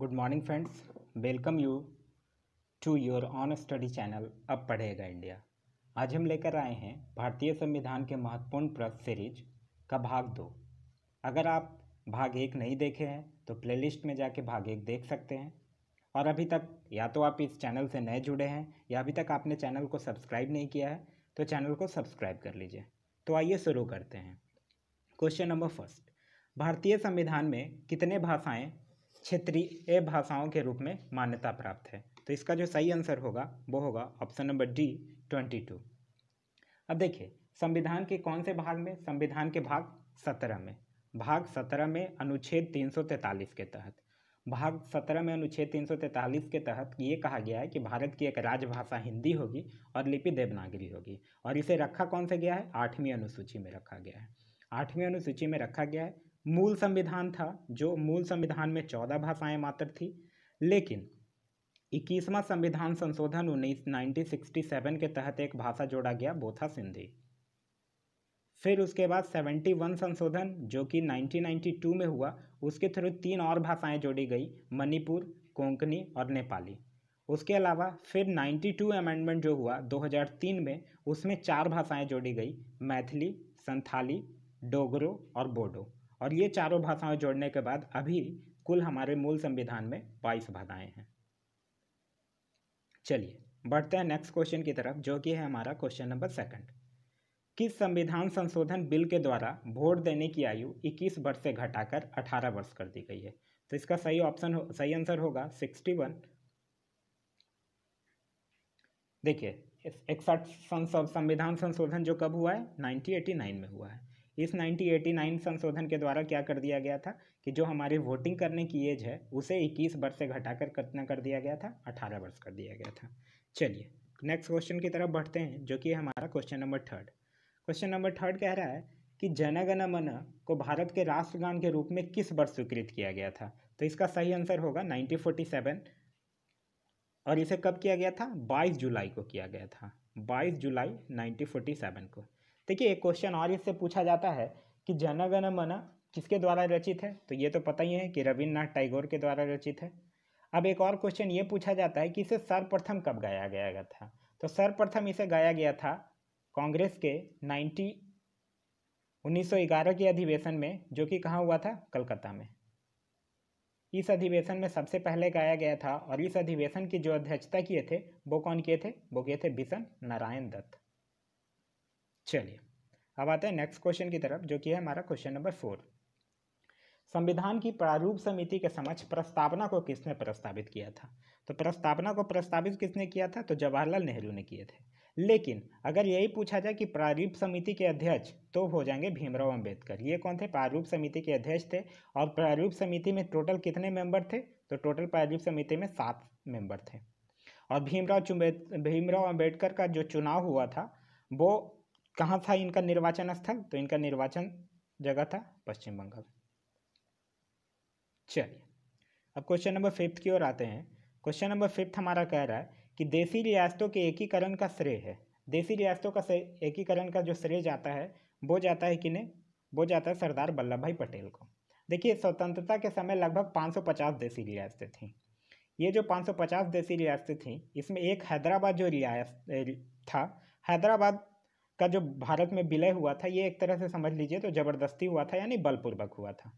good morning friends welcome you to your on study channel अब पढ़ेगा India आज हम लेकर आए हैं भारतीय संविधान के महत्वपूर्ण प्रश्न सीरीज का भाग दो अगर आप भाग एक नहीं देखे हैं तो प्लेलिस्ट में जाके भाग एक देख सकते हैं और अभी तक या तो आप इस चैनल से नए जुड़े हैं या अभी तक आपने चैनल को सब्सक्राइब नहीं किया है तो चैनल को सब्सक्राइब कर लीजिए तो आइए शुरू करते हैं क्वेश्चन नंबर फर्स्ट भारतीय संविधान में कितने भाषाएं क्षेत्रीय भाषाओं के रूप में मान्यता प्राप्त है तो इसका जो सही आंसर होगा वो होगा option number D twenty two अब देखिए संविधान के कौन से भाग में संविधान के भाग सत्रह में भाग सत्रह में अनुच्छेद तीन सौ तैंतालीस के तहत भाग सत्रह में अनुच्छेद तीन सौ तैंतालीस के तहत ये कहा गया है कि भारत की एक राजभाषा हिंदी होगी और लिपि देवनागरी होगी और इसे रखा कौन से गया है आठवीं अनुसूची में रखा गया है आठवीं अनुसूची में रखा गया है मूल संविधान था जो मूल संविधान में चौदह भाषाएं मात्र थी लेकिन इक्कीसवां संविधान संशोधन उन्नीस 1967 के तहत एक भाषा जोड़ा गया वो था सिंधी फिर उसके बाद 71 संशोधन जो कि 1992 में हुआ उसके थ्रू तीन और भाषाएं जोड़ी गई मणिपुर कोंकणी और नेपाली उसके अलावा फिर 92 अमेंडमेंट जो हुआ 2003 में उसमें चार भाषाएं जोड़ी गई मैथिली संथाली डोगरो और बोडो और ये चारों भाषाएं जोड़ने के बाद अभी कुल हमारे मूल संविधान में बाईस भाषाएं हैं चलिए बढ़ते हैं नेक्स्ट क्वेश्चन की तरफ जो कि है हमारा क्वेश्चन नंबर सेकंड किस संविधान संशोधन बिल के द्वारा वोट देने की आयु 21 वर्ष से घटाकर 18 वर्ष कर दी गई है तो इसका सही ऑप्शन सही आंसर होगा 61 देखिए इकसठ संविधान संशोधन जो कब हुआ है 1989 में हुआ है इस 1989 संशोधन के द्वारा क्या कर दिया गया था कि जो हमारी वोटिंग करने की एज है उसे 21 वर्ष से घटाकर कितना कर दिया गया था 18 वर्ष कर दिया गया था चलिए नेक्स्ट क्वेश्चन की तरफ बढ़ते हैं जो कि हमारा question number third question number third कह रहा है कि जनगण मन को भारत के राष्ट्रगान के रूप में किस वर्ष स्वीकृत किया गया था तो इसका सही आंसर होगा 1947 और इसे कब किया गया था 22 जुलाई को किया गया था 22 जुलाई 1947 को देखिए एक क्वेश्चन और इससे पूछा जाता है कि जनगण मन किसके द्वारा रचित है तो ये तो पता ही है कि रविन्द्रनाथ टैगोर के द्वारा रचित है अब एक और क्वेश्चन ये पूछा जाता है कि इसे सर्वप्रथम कब गाया गया था तो सर्वप्रथम इसे गाया गया था कांग्रेस के नाइन्टी 1911 के अधिवेशन में जो कि कहाँ हुआ था कलकत्ता में इस अधिवेशन में सबसे पहले गाया गया था और इस अधिवेशन की जो अध्यक्षता किए थे वो कौन किए थे वो किए थे बिशन नारायण दत्त चलिए अब आते हैं नेक्स्ट क्वेश्चन की तरफ जो कि है हमारा क्वेश्चन नंबर फोर संविधान की प्रारूप समिति के समक्ष प्रस्तावना को किसने प्रस्तावित किया था तो प्रस्तावना को प्रस्तावित किसने किया था तो जवाहरलाल नेहरू ने किए थे लेकिन अगर यही पूछा जाए कि प्रारूप समिति के अध्यक्ष तो हो जाएंगे भीमराव अंबेडकर ये कौन थे प्रारूप समिति के अध्यक्ष थे और प्रारूप समिति में टोटल कितने मेंबर थे तो टोटल प्रारूप समिति में सात मेंबर थे और भीमराव भीमराव अंबेडकर का जो चुनाव हुआ था वो कहाँ था इनका निर्वाचन स्थल तो इनका निर्वाचन जगह था पश्चिम बंगाल चलिए अब क्वेश्चन नंबर फिफ्थ की ओर आते हैं क्वेश्चन नंबर फिफ्थ हमारा कह रहा है कि देसी रियासतों के एकीकरण का श्रेय है देसी रियासतों का एकीकरण का जो श्रेय जाता है वो जाता है कि नहीं वो जाता है सरदार वल्लभ भाई पटेल को देखिए स्वतंत्रता के समय लगभग 550 देसी रियासतें थीं ये जो 550 देसी रियासतें थीं इसमें एक हैदराबाद जो रियासत था हैदराबाद का जो भारत में विलय हुआ था ये एक तरह से समझ लीजिए तो ज़बरदस्ती हुआ था यानी बलपूर्वक हुआ था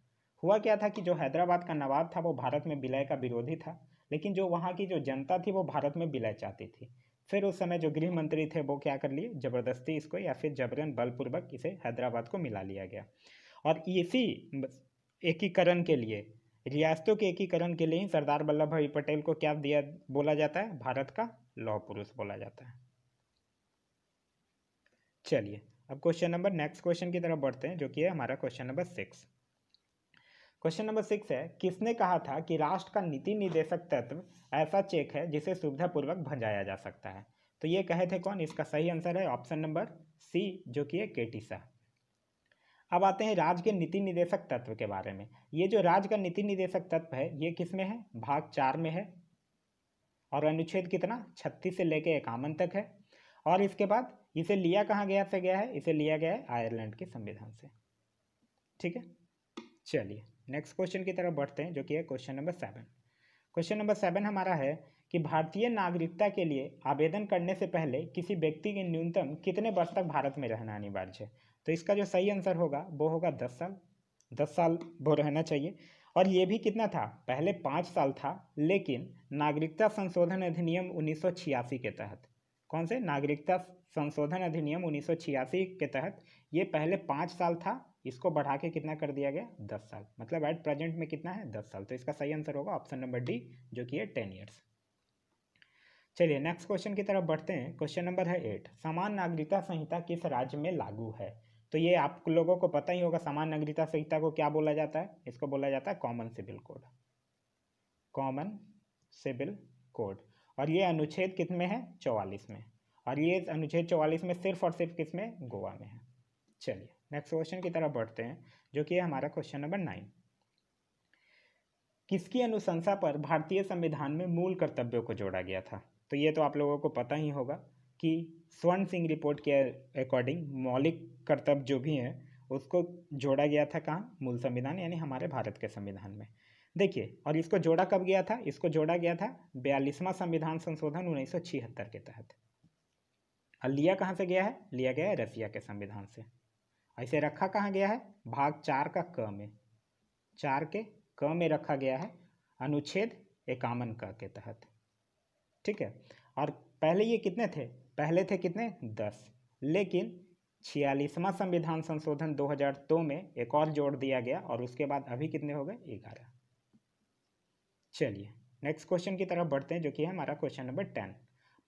हुआ क्या था कि जो हैदराबाद का नवाब था वो भारत में विलय का विरोधी था लेकिन जो वहाँ की जो जनता थी वो भारत में विलय चाहती थी फिर उस समय जो गृह मंत्री थे वो क्या कर लिए ज़बरदस्ती इसको या फिर जबरन बलपूर्वक इसे हैदराबाद को मिला लिया गया और इसी एकीकरण के लिए रियासतों के एकीकरण के लिए ही सरदार वल्लभ भाई पटेल को क्या दिया बोला जाता है भारत का लौह पुरुष बोला जाता है चलिए अब क्वेश्चन नंबर नेक्स्ट क्वेश्चन की तरफ बढ़ते हैं जो कि है हमारा question number six question number six है किसने कहा था कि राष्ट्र का नीति निदेशक तत्व ऐसा चेक है जिसे सुविधापूर्वक भंजाया जा सकता है तो ये कहे थे कौन इसका सही आंसर है ऑप्शन नंबर सी जो कि है केटी सा अब आते हैं राज्य के नीति निदेशक तत्व के बारे में ये जो राज्य का नीति निदेशक तत्व है ये किस में है भाग चार में है और अनुच्छेद कितना छत्तीस से लेकर इक्यावन तक है और इसके बाद इसे लिया कहाँ गया से गया है इसे लिया गया है आयरलैंड के संविधान से ठीक है चलिए नेक्स्ट क्वेश्चन की तरफ बढ़ते हैं जो कि है question number seven question number seven हमारा है कि भारतीय नागरिकता के लिए आवेदन करने से पहले किसी व्यक्ति के न्यूनतम कितने वर्ष तक भारत में रहना अनिवार्य है तो इसका जो सही आंसर होगा वो होगा दस साल दस साल वो रहना चाहिए और ये भी कितना था पहले पाँच साल था लेकिन नागरिकता संशोधन अधिनियम उन्नीस के तहत कौन से नागरिकता संशोधन अधिनियम उन्नीस के तहत ये पहले पाँच साल था इसको बढ़ा के कितना कर दिया गया दस साल मतलब एट प्रेजेंट में कितना है दस साल तो इसका सही आंसर होगा ऑप्शन नंबर डी जो कि है टेन ईयर्स चलिए नेक्स्ट क्वेश्चन की तरफ बढ़ते हैं क्वेश्चन नंबर है एट समान नागरिकता संहिता किस राज्य में लागू है तो ये आप लोगों को पता ही होगा समान नागरिकता संहिता को क्या बोला जाता है इसको बोला जाता है common civil code common civil code और ये अनुच्छेद किस में है चौवालीस में और ये अनुच्छेद चौवालीस में सिर्फ और सिर्फ किस में गोवा में है चलिए नेक्स्ट क्वेश्चन की तरफ बढ़ते हैं जो कि है हमारा क्वेश्चन नंबर नाइन किसकी अनुशंसा पर भारतीय संविधान में मूल कर्तव्यों को जोड़ा गया था तो ये तो आप लोगों को पता ही होगा कि स्वर्ण सिंह रिपोर्ट के अकॉर्डिंग मौलिक कर्तव्य जो भी हैं उसको जोड़ा गया था कहाँ मूल संविधान यानी हमारे भारत के संविधान में देखिए और इसको जोड़ा कब गया था इसको जोड़ा गया था बयालीसवां संविधान संशोधन उन्नीस के तहत और लिया कहाँ से गया है लिया गया है रसिया के संविधान से ऐसे रखा कहाँ गया है भाग चार का क में चार के क में रखा गया है अनुच्छेद एकामन क के तहत ठीक है और पहले ये कितने थे पहले थे कितने दस लेकिन छियालीसवां संविधान संशोधन 2002 में एक और जोड़ दिया गया और उसके बाद अभी कितने हो गए ग्यारह चलिए नेक्स्ट क्वेश्चन की तरफ बढ़ते हैं जो कि है हमारा क्वेश्चन नंबर टेन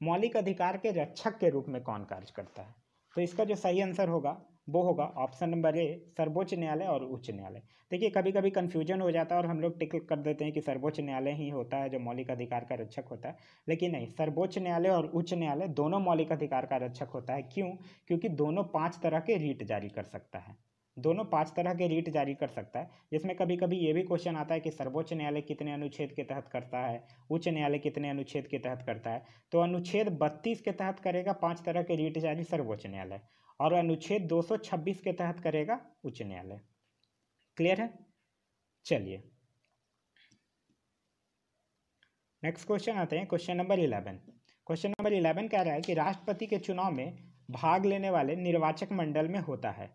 मौलिक अधिकार के रक्षक के रूप में कौन कार्य करता है तो इसका जो सही आंसर होगा वो होगा ऑप्शन नंबर ए सर्वोच्च न्यायालय और उच्च न्यायालय देखिए कभी कभी कन्फ्यूजन हो जाता है और हम लोग टिक कर देते हैं कि सर्वोच्च न्यायालय ही होता है जो मौलिक अधिकार का रक्षक होता है लेकिन नहीं सर्वोच्च न्यायालय और उच्च न्यायालय दोनों मौलिक अधिकार का रक्षक होता है क्यों क्योंकि दोनों पाँच तरह के रीट जारी कर सकता है दोनों पांच तरह के रीट जारी कर सकता है जिसमें कभी कभी ये भी क्वेश्चन आता है कि सर्वोच्च न्यायालय कितने अनुच्छेद के तहत करता है उच्च न्यायालय कितने अनुच्छेद के तहत करता है तो अनुच्छेद बत्तीस के तहत करेगा पाँच तरह के रीट जारी सर्वोच्च न्यायालय और अनुच्छेद 226 के तहत करेगा उच्च न्यायालय क्लियर है चलिए नेक्स्ट क्वेश्चन आते हैं question number eleven question number eleven कह रहा है कि राष्ट्रपति के चुनाव में भाग लेने वाले निर्वाचक मंडल में होता है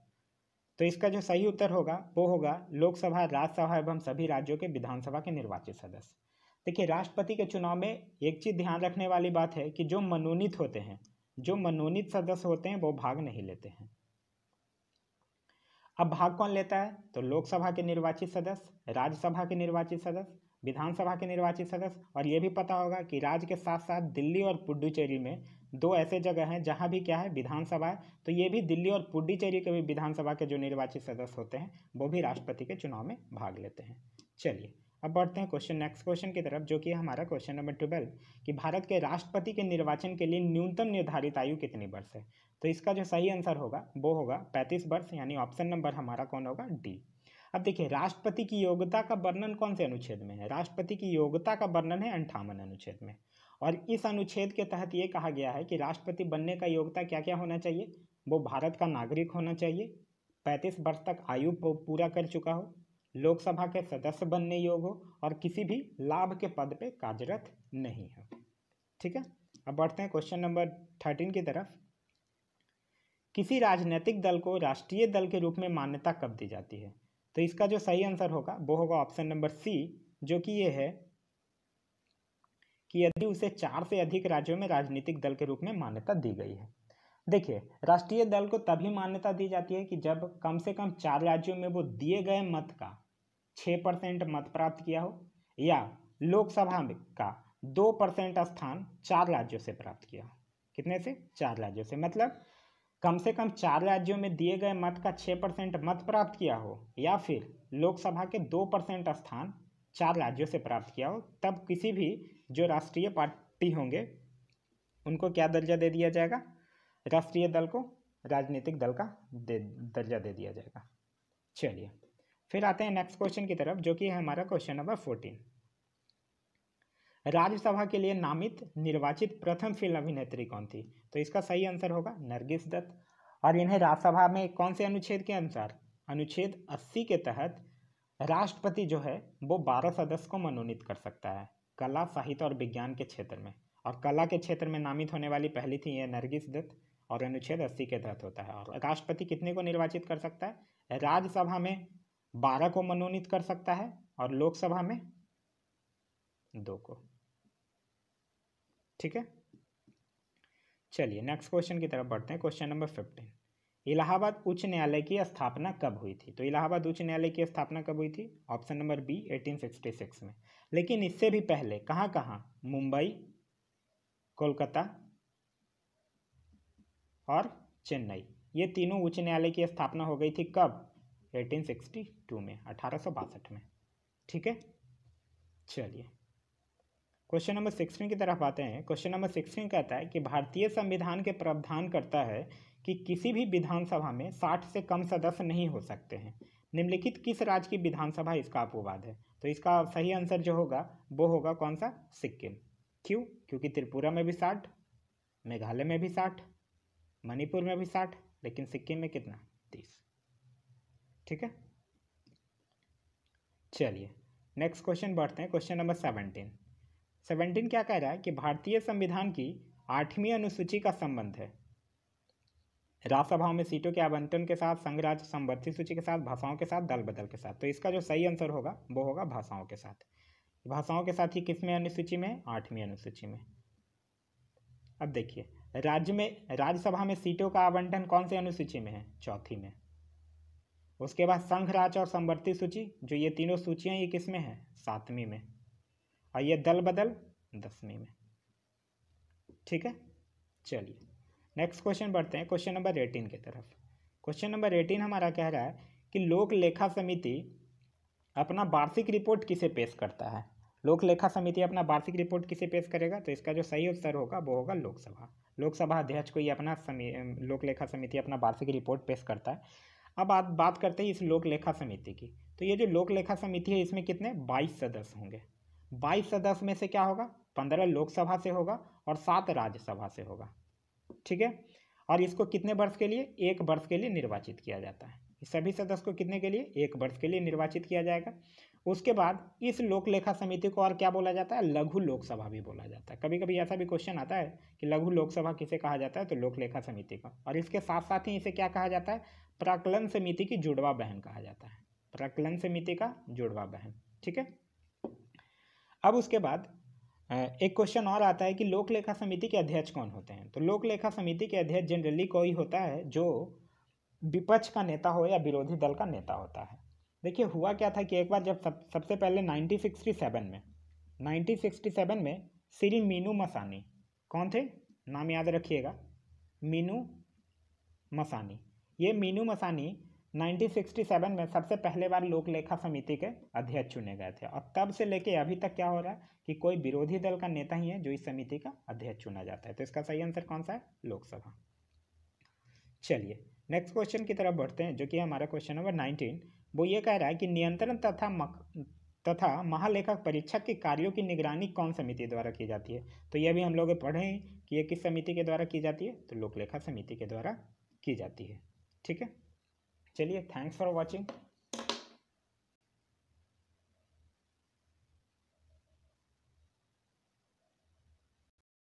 तो इसका जो सही उत्तर होगा वो होगा लोकसभा राज्यसभा एवं सभी राज्यों के विधानसभा के निर्वाचित सदस्य देखिए राष्ट्रपति के चुनाव में एक चीज़ ध्यान रखने वाली बात है कि जो मनोनीत होते हैं जो मनोनीत सदस्य होते हैं वो भाग नहीं लेते हैं अब भाग कौन लेता है तो लोकसभा के निर्वाचित सदस्य राज्यसभा के निर्वाचित सदस्य विधानसभा के निर्वाचित सदस्य और ये भी पता होगा कि राज्य के साथ साथ दिल्ली और पुडुचेरी में दो ऐसे जगह हैं जहाँ भी क्या है विधानसभा है तो ये भी दिल्ली और पुडुचेरी के भी विधानसभा के जो निर्वाचित सदस्य होते हैं वो भी राष्ट्रपति के चुनाव में भाग लेते हैं चलिए अब बढ़ते हैं क्वेश्चन नेक्स्ट क्वेश्चन की तरफ जो कि हमारा क्वेश्चन नंबर ट्वेल्व कि भारत के राष्ट्रपति के निर्वाचन के लिए न्यूनतम निर्धारित आयु कितनी वर्ष है तो इसका जो सही आंसर होगा वो होगा पैंतीस वर्ष यानी ऑप्शन नंबर हमारा कौन होगा डी अब देखिए राष्ट्रपति की योग्यता का वर्णन कौन से अनुच्छेद में है राष्ट्रपति की योग्यता का वर्णन है अंठावन अनुच्छेद में और इस अनुच्छेद के तहत ये कहा गया है कि राष्ट्रपति बनने का योग्यता क्या क्या होना चाहिए वो भारत का नागरिक होना चाहिए पैंतीस वर्ष तक आयु पूरा कर चुका हो लोकसभा के सदस्य बनने योग्य हो और किसी भी लाभ के पद पे कार्यरत नहीं हो ठीक है अब बढ़ते हैं क्वेश्चन नंबर थर्टीन की तरफ किसी राजनीतिक दल को राष्ट्रीय दल के रूप में मान्यता कब दी जाती है तो इसका जो सही आंसर होगा वो होगा ऑप्शन नंबर सी जो कि ये है कि यदि उसे चार से अधिक राज्यों में राजनीतिक दल के रूप में मान्यता दी गई है देखिए राष्ट्रीय दल को तभी मान्यता दी जाती है कि जब कम से कम चार राज्यों में वो दिए गए मत का छः परसेंट मत प्राप्त किया हो या लोकसभा का दो परसेंट स्थान चार राज्यों से प्राप्त किया हो कितने से चार राज्यों से मतलब कम से कम चार राज्यों में दिए गए मत का छः परसेंट मत प्राप्त किया हो या फिर लोकसभा के दो परसेंट स्थान चार राज्यों से प्राप्त किया हो तब किसी भी जो राष्ट्रीय पार्टी होंगे उनको क्या दर्जा दे दिया जाएगा राष्ट्रीय दल को राजनीतिक दल का दे दर्जा दे दिया जाएगा चलिए फिर आते हैं नेक्स्ट क्वेश्चन की तरफ जो कि है हमारा क्वेश्चन नंबर फोर्टीन राज्यसभा के लिए नामित निर्वाचित प्रथम फिल्म अभिनेत्री कौन थी तो इसका सही आंसर होगा नरगिस दत्त और इन्हें राज्यसभा में कौन से अनुच्छेद के अनुसार अनुच्छेद अस्सी के तहत राष्ट्रपति जो है वो बारह सदस्य को मनोनीत कर सकता है कला साहित्य और विज्ञान के क्षेत्र में और कला के क्षेत्र में नामित होने वाली पहली थी ये नरगिस दत्त और अनुच्छेद अस्सी के तहत होता है और राष्ट्रपति कितने को निर्वाचित कर सकता है राज्यसभा में बारह को मनोनीत कर सकता है और लोकसभा में दो को ठीक है चलिए नेक्स्ट क्वेश्चन की तरफ बढ़ते हैं क्वेश्चन नंबर फिफ्टीन इलाहाबाद उच्च न्यायालय की स्थापना कब हुई थी तो इलाहाबाद उच्च न्यायालय की स्थापना कब हुई थी ऑप्शन नंबर बी 1866 में लेकिन इससे भी पहले कहाँ कहाँ मुंबई कोलकाता और चेन्नई ये तीनों उच्च न्यायालय की स्थापना हो गई थी कब 1862 में अठारह में ठीक है चलिए क्वेश्चन नंबर सिक्सटीन की तरफ आते हैं क्वेश्चन नंबर सिक्सटीन कहता है कि भारतीय संविधान के प्रावधान करता है कि किसी भी विधानसभा में साठ से कम सदस्य नहीं हो सकते हैं निम्नलिखित किस राज्य की विधानसभा इसका अपवाद है तो इसका सही आंसर जो होगा वो होगा कौन सा सिक्किम क्यों क्योंकि त्रिपुरा में भी साठ मेघालय में भी साठ मणिपुर में भी साठ लेकिन सिक्किम में कितना तीस ठीक है चलिए नेक्स्ट क्वेश्चन बढ़ते हैं क्वेश्चन नंबर सेवनटीन सेवनटीन क्या कह रहा है कि भारतीय संविधान की आठवीं अनुसूची का संबंध है राज्यसभा में सीटों के आवंटन के साथ संघ राज्य संवर्ती सूची के साथ भाषाओं के साथ दल बदल के साथ तो इसका जो सही आंसर होगा वो होगा भाषाओं के साथ भाषाओं के साथ ही किसमें अनुसूची में आठवीं अनुसूची में अब देखिए राज्य में राज्यसभा में सीटों का आवंटन कौन से अनुसूची में है चौथी में उसके बाद संघ राज्य और संवर्ती सूची जो ये तीनों सूचियाँ ये किसमें हैं सातवीं में और ये दल बदल दसवीं में ठीक है चलिए नेक्स्ट क्वेश्चन बढ़ते हैं क्वेश्चन नंबर एटीन की तरफ क्वेश्चन नंबर एटीन हमारा कह रहा है कि लोक लेखा समिति अपना वार्षिक रिपोर्ट किसे पेश करता है लोक लेखा समिति अपना वार्षिक रिपोर्ट किसे पेश करेगा तो इसका जो सही उत्तर होगा वो होगा लोकसभा लोकसभा अध्यक्ष को ये अपना लोक लेखा समिति अपना वार्षिक रिपोर्ट पेश करता है अब आप बात करते हैं इस लोक लेखा समिति की तो ये जो लोक लेखा समिति है इसमें कितने बाईस सदस्य होंगे बाईस सदस्य में से क्या होगा पंद्रह लोकसभा से होगा और सात राज्यसभा से होगा ठीक है और इसको कितने वर्ष के लिए एक वर्ष के लिए निर्वाचित किया जाता है सभी सदस्य को कितने के लिए एक वर्ष के लिए निर्वाचित किया जाएगा उसके बाद इस लोक लेखा समिति को और क्या बोला जाता है लघु लोकसभा भी बोला जाता है कभी कभी ऐसा भी क्वेश्चन आता है कि लघु लोकसभा किसे कहा जाता है तो लोक लेखा समिति का और इसके साथ साथ ही इसे क्या कहा जाता है प्राकलन समिति की जुड़वा बहन कहा जाता है प्राकलन समिति का जुड़वा बहन ठीक है अब उसके बाद एक क्वेश्चन और आता है कि लोक लेखा समिति के अध्यक्ष कौन होते हैं तो लोक लेखा समिति के अध्यक्ष जनरली कोई होता है जो विपक्ष का नेता हो या विरोधी दल का नेता होता है देखिए हुआ क्या था कि एक बार जब सब सबसे पहले नाइनटीन सिक्सटी सेवन में सिक्सटी सेवन में श्री मीनू मसानी कौन थे नाम याद रखिएगा मीनू मसानी ये मीनू मसानी 1967 में सबसे पहले बार लोक लेखा समिति के अध्यक्ष चुने गए थे और तब से लेके अभी तक क्या हो रहा है कि कोई विरोधी दल का नेता ही है जो इस समिति का अध्यक्ष चुना जाता है तो इसका सही आंसर कौन सा है लोकसभा चलिए नेक्स्ट क्वेश्चन की तरफ बढ़ते हैं जो कि हमारा क्वेश्चन नंबर नाइनटीन वो ये कह रहा है कि नियंत्रण तथा मक... तथा महालेखक परीक्षक के कार्यों की निगरानी कौन समिति द्वारा की जाती है तो यह भी हम लोग पढ़े कि ये किस समिति के द्वारा की जाती है तो लोकलेखा समिति के द्वारा की जाती है ठीक है चलिए थैंक्स फॉर वॉचिंग